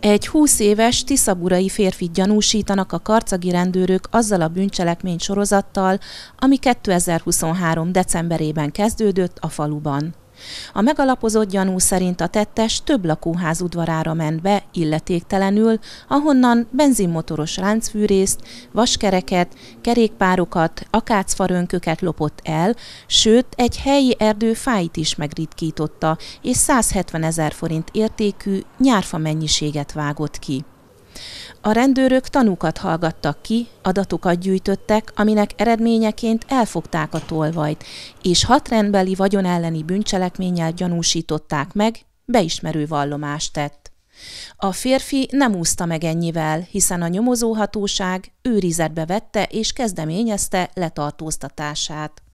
Egy 20 éves tiszaburai férfit gyanúsítanak a karcagi rendőrök azzal a bűncselekmény sorozattal, ami 2023. decemberében kezdődött a faluban. A megalapozott gyanú szerint a tettes több lakóház udvarára ment be, illetéktelenül, ahonnan benzinmotoros ráncfűrészt, vaskereket, kerékpárokat, akácfarönköket lopott el, sőt egy helyi erdő fáit is megritkította, és 170 ezer forint értékű nyárfa mennyiséget vágott ki. A rendőrök tanúkat hallgattak ki, adatokat gyűjtöttek, aminek eredményeként elfogták a tolvajt, és hat rendbeli vagyon elleni bűncselekménnyel gyanúsították meg, beismerő vallomást tett. A férfi nem úszta meg ennyivel, hiszen a nyomozóhatóság őrizetbe vette és kezdeményezte letartóztatását.